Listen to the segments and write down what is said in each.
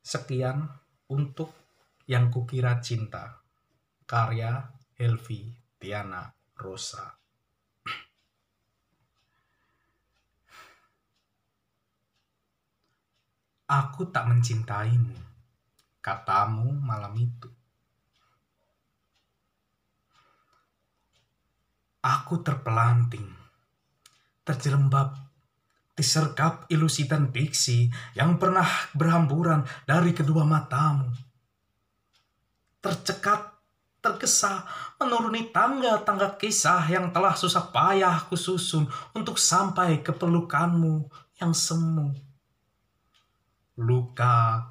Sekian untuk yang kukira cinta. Karya Helvi Tiana Rosa. Aku tak mencintaimu, katamu malam itu. Aku terpelanting, terjerembab disergap ilusi dan diksi yang pernah berhamburan dari kedua matamu. Tercekat, terkesa, menuruni tangga-tangga kisah yang telah susah payah kususun untuk sampai ke pelukanmu yang semu. Luka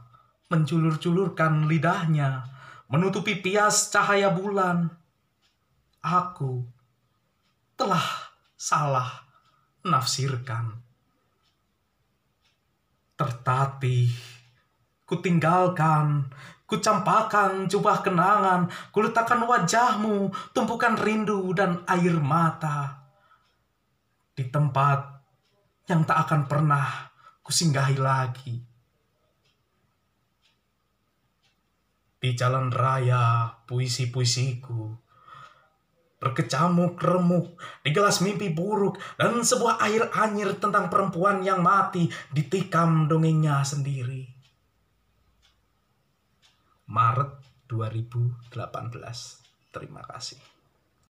menculur-culurkan lidahnya, menutupi pias cahaya bulan. Aku telah salah menafsirkan mati. Kutinggalkan, kucampakan jubah kenangan, kuletakkan wajahmu, tumpukan rindu dan air mata. Di tempat yang tak akan pernah kusinggahi lagi. Di jalan raya puisi-puisiku, berkecamuk remuk di gelas mimpi buruk dan sebuah air anyir tentang perempuan yang mati ditikam dongengnya sendiri. Maret 2018. Terima kasih.